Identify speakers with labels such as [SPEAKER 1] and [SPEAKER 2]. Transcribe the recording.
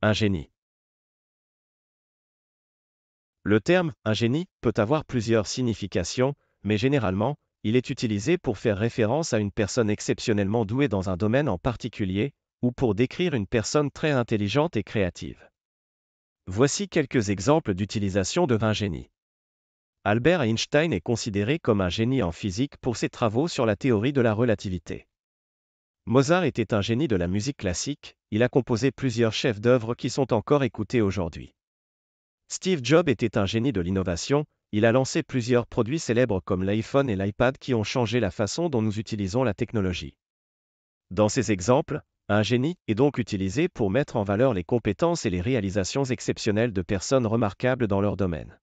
[SPEAKER 1] Un génie. Le terme
[SPEAKER 2] un génie peut avoir plusieurs significations, mais généralement, il est utilisé pour faire référence à une personne exceptionnellement douée dans un domaine en particulier, ou pour décrire une personne très intelligente et créative. Voici quelques exemples d'utilisation de un génie. Albert Einstein est considéré comme un génie en physique pour ses travaux sur la théorie de la relativité. Mozart était un génie de la musique classique, il a composé plusieurs chefs d'œuvre qui sont encore écoutés aujourd'hui. Steve Jobs était un génie de l'innovation, il a lancé plusieurs produits célèbres comme l'iPhone et l'iPad qui ont changé la façon dont nous utilisons la technologie. Dans ces exemples, un génie est donc utilisé pour mettre en valeur les compétences et les réalisations exceptionnelles de personnes remarquables dans leur domaine.